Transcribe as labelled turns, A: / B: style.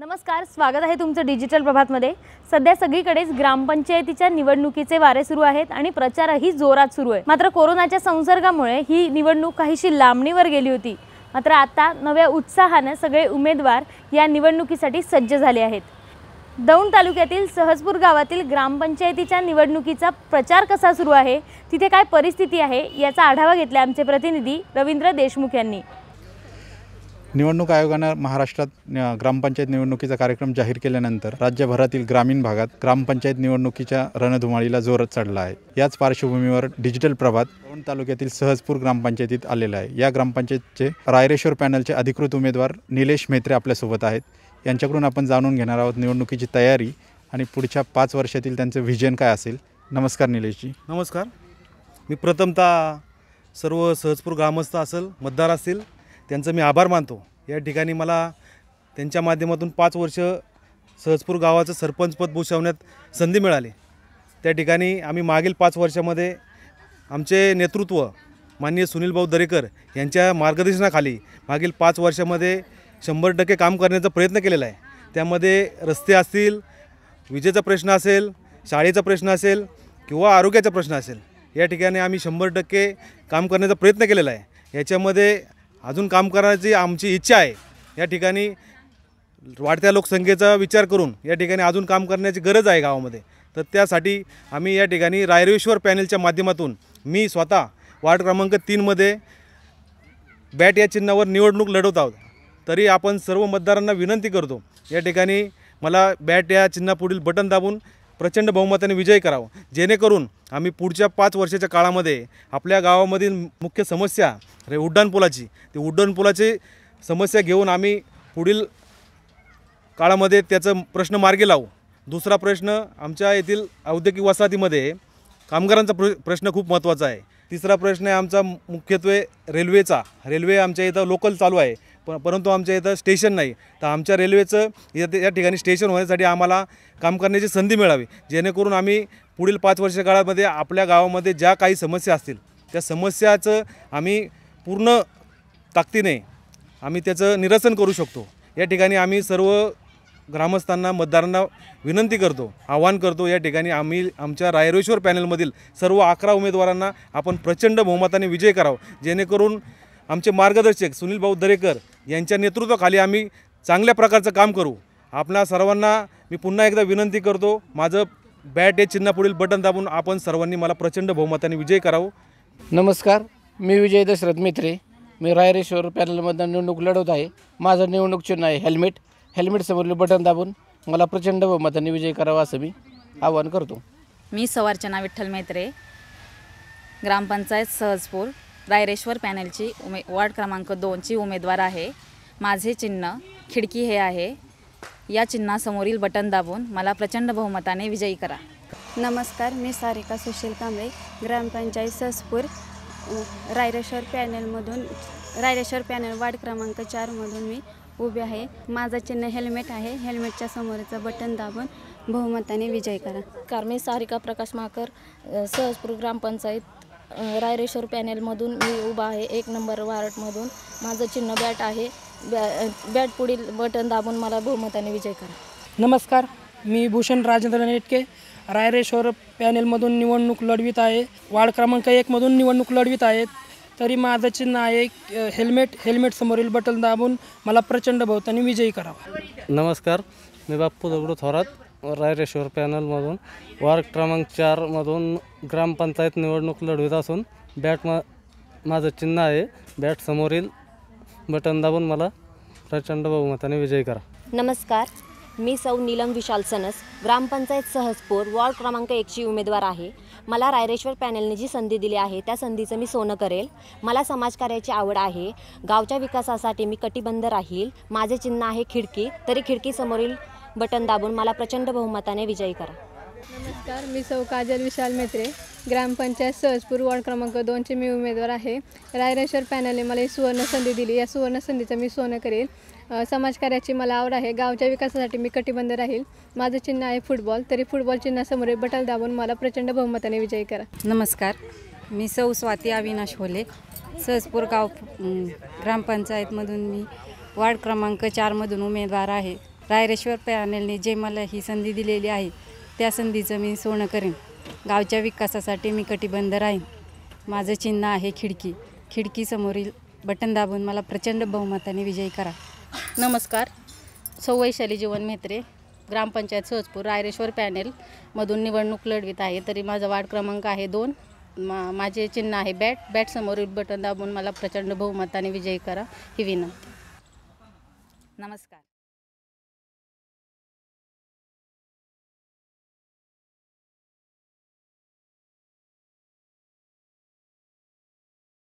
A: नमस्कार स्वागत आहे तुमचं डिजिटल प्रभातमध्ये सध्या सगळीकडेच ग्रामपंचायतीच्या निवडणुकीचे वारे सुरू आहेत आणि प्रचारही जोरात सुरू आहे मात्र कोरोनाच्या संसर्गामुळे ही निवडणूक काहीशी लांबणीवर गेली होती मात्र आता नव्या उत्साहानं सगळे उमेदवार या निवडणुकीसाठी सज्ज झाले आहेत दौंड तालुक्यातील सहजपूर गावातील ग्रामपंचायतीच्या निवडणुकीचा प्रचार कसा सुरू आहे तिथे काय परिस्थिती आहे याचा आढावा घेतला आमचे प्रतिनिधी रवींद्र देशमुख यांनी निवडणूक आयोगानं महाराष्ट्रात ग्रामपंचायत निवडणुकीचा कार्यक्रम जाहीर केल्यानंतर राज्यभरातील ग्रामीण भागात ग्रामपंचायत निवडणुकीच्या रणधुमाळीला जोरच चढला आहे याच पार्श्वभूमीवर डिजिटल प्रभात दोन तालुक्यातील सहजपूर ग्रामपंचायतीत आलेला आहे या ग्रामपंचायतचे रायरेश्वर पॅनलचे अधिकृत उमेदवार निलेश मेत्रे आपल्यासोबत आहेत यांच्याकडून आपण जाणून घेणार आहोत निवडणुकीची तयारी आणि पुढच्या पाच वर्षातील त्यांचं व्हिजन काय असेल नमस्कार निलेशजी नमस्कार मी प्रथमतः सर्व सहजपूर ग्रामस्थ असेल मतदार असेल त्यांचं मी आभार मानतो या ठिकाणी मला त्यांच्या माध्यमातून पाच वर्ष सहजपूर गावाचं सरपंचपद भूषवण्यात संधी मिळाली त्या ठिकाणी आम्ही मागील पाच वर्षामध्ये आमचे नेतृत्व माननीय सुनील भाऊ दरेकर यांच्या मार्गदर्शनाखाली मागील पाच वर्षामध्ये शंभर टक्के काम करण्याचा प्रयत्न केलेला आहे त्यामध्ये रस्ते असतील विजेचा प्रश्न असेल शाळेचा प्रश्न असेल किंवा आरोग्याचा प्रश्न असेल या ठिकाणी आम्ही शंभर टक्के काम करण्याचा प्रयत्न केलेला आहे याच्यामध्ये अजून काम करण्याची आमची इच्छा आहे या ठिकाणी वाढत्या लोकसंख्येचा विचार करून या ठिकाणी अजून काम करण्याची गरज आहे गावामध्ये तर त्यासाठी आम्ही या ठिकाणी रायरेश्वर पॅनेलच्या माध्यमातून मी स्वतः वार्ड क्रमांक तीनमध्ये बॅट या चिन्हावर निवडणूक लढवत आहोत तरी आपण सर्व मतदारांना विनंती करतो या ठिकाणी मला बॅट या चिन्हापुढील बटन दाबून प्रचंड बहुमताने विजय करावा जेणेकरून आम्ही पुढच्या पाच वर्षाच्या काळामध्ये आपल्या गावामधील मुख्य समस्या रे उड्डाणपुलाची ती उड्डाणपुलाची समस्या घेऊन आम्ही पुढील काळामध्ये त्याचं प्रश्न मार्गी लावू दुसरा प्रश्न आमच्या येथील औद्योगिक वसाहतीमध्ये कामगारांचा प्र प्रश्न खूप महत्त्वाचा आहे तिसरा प्रश्न आहे आमचा मुख्यत्वे रेल्वेचा रेल्वे आमच्या इथं लोकल चालू आहे परंतु आमच्या इथं स्टेशन नाही तर आमच्या रेल्वेचं या ठिकाणी स्टेशन होण्यासाठी आम्हाला काम करण्याची संधी मिळावी जेणेकरून आम्ही पुढील पाच वर्ष काळामध्ये आपल्या गावामध्ये ज्या काही समस्या असतील त्या समस्याचं आम्ही पूर्ण ताकदीने आम्ही त्याचं निरसन करू शकतो या ठिकाणी आम्ही सर्व ग्रामस्थांना मतदारांना विनंती करतो आवाहन करतो या ठिकाणी आम्ही आमच्या रायरेश्वर पॅनलमधील सर्व अकरा उमेदवारांना आपण प्रचंड बहुमताने विजय करावं जेणेकरून आमचे मार्गदर्शक सुनील भाऊ दरेकर यांच्या नेतृत्वाखाली आम्ही चांगल्या प्रकारचं काम करू आपणा सर्वांना मी पुन्हा एकदा विनंती करतो माझं बॅट हे चिन्हापुढील बटन दाबून आपण सर्वांनी मला प्रचंड बहुमताने विजय करावं नमस्कार मी विजय दशरथ मित्रे मी रायरेश्वर पॅनलमधून निवडणूक लढवत आहे माझं निवडणूक चिन्ह आहे हेल्मेट हेल्मेट समोरले बटन दाबून मला प्रचंड बहुमताने विजय करावा असं मी आवाहन करतो मी सवारचना विठ्ठल मेत्रे ग्रामपंचायत सहजपूर रायरेश्वर पॅनलची उमे वॉर्ड क्रमांक दोनची उमेदवार आहे माझे चिन्ह खिडकी हे आहे या चिन्हासमोरील बटन दाबून मला प्रचंड बहुमताने विजयी करा नमस्कार मी सारिका सुशील कांबळे ग्रामपंचायत ससपूर रायरेश्वर पॅनलमधून रायरेश्वर पॅनल वार्ड क्रमांक चारमधून मी उभे आहे माझं चिन्ह हेल्मेट आहे हेल्मेटच्या समोरचं बटन दाबून बहुमताने विजय करा कार मी सारिका प्रकाश माकर सहजपूर ग्रामपंचायत रायरेश्वर पॅनेलमधून मी उभा आहे एक नंबर वार्डमधून माझं चिन्ह बॅट आहे बॅ बॅट पुढील बटन दाबून मला बहुमताने विजय करा नमस्कार मी भूषण राजेंद्र नेटके रायरेश्वर पॅनेलमधून निवडणूक लढवित आहे वार्ड क्रमांक एकमधून निवडणूक लढवित आहेत तरी माझं चिन्ह आहे हेल्मेट हेल्मेटसमोरील बटन दाबून मला प्रचंड बहुताने विजयी करावा नमस्कार मी बाप्पू दगडू थोरात रायरेश्वर पॅनलमधून वार्ड क्रमांक चारमधून ग्रामपंचायत निवडणूक लढवित असून बॅट म माझं चिन्ह आहे बॅट समोरील बटन दाबून मला प्रचंड बहुमताने विजय करा नमस्कार मी सौ नीलम विशाल सनस ग्रामपंचायत सहजपूर वॉर्ड क्रमांक एकची उमेदवार आहे मला रायरेश्वर पॅनलने जी संधी दिली आहे त्या संधीचं मी सोनं करेल मला समाजकार्याची आवड आहे गावच्या विकासासाठी मी कटिबंध राहील माझे चिन्ह आहे खिडकी तरी खिडकीसमोरील बटन दाबून मला प्रचंड बहुमताने विजयी करा नमस्कार मी सौ काजल विशाल मेत्रे ग्रामपंचायत सहजपूर वॉर्ड क्रमांक दोनचे मी उमेदवार आहे रायरेश्वर पॅनलने मला ही सुवर्णसंधी दिली या सुवर्णसंधीचं मी सोनं करेल समाजकार्याची मला आवड आहे गावच्या विकासासाठी मी कटिबंध राहील माझं चिन्ह आहे फुटबॉल तरी फुटबॉल चिन्हासमोर बटल दाबून मला प्रचंड बहुमताने विजयी करा नमस्कार मी सौ स्वाती अविनाश होले सहजपूर गाव ग्रामपंचायतमधून मी वार्ड क्रमांक चारमधून उमेदवार आहे रायरेश्वर पॅनेलने जे मला ही संधी दिलेली आहे त्या संधीचं मी सोनं करेन गावच्या विकासासाठी मी कटिबंध राहीन माझं चिन्ह आहे खिडकी खिडकीसमोरील बटन दाबून मला प्रचंड बहुमताने विजयी करा नमस्कार सौ वैशाली जीवन मेत्रे ग्रामपंचायत सहजपूर रायरेश्वर पॅनेलमधून निवडणूक लढवित आहे तरी माझा वार्ड क्रमांक आहे दोन मा माझे चिन्ह आहे बॅट बॅटसमोरील बटन दाबून मला प्रचंड बहुमताने विजयी करा ही विनंती नमस्कार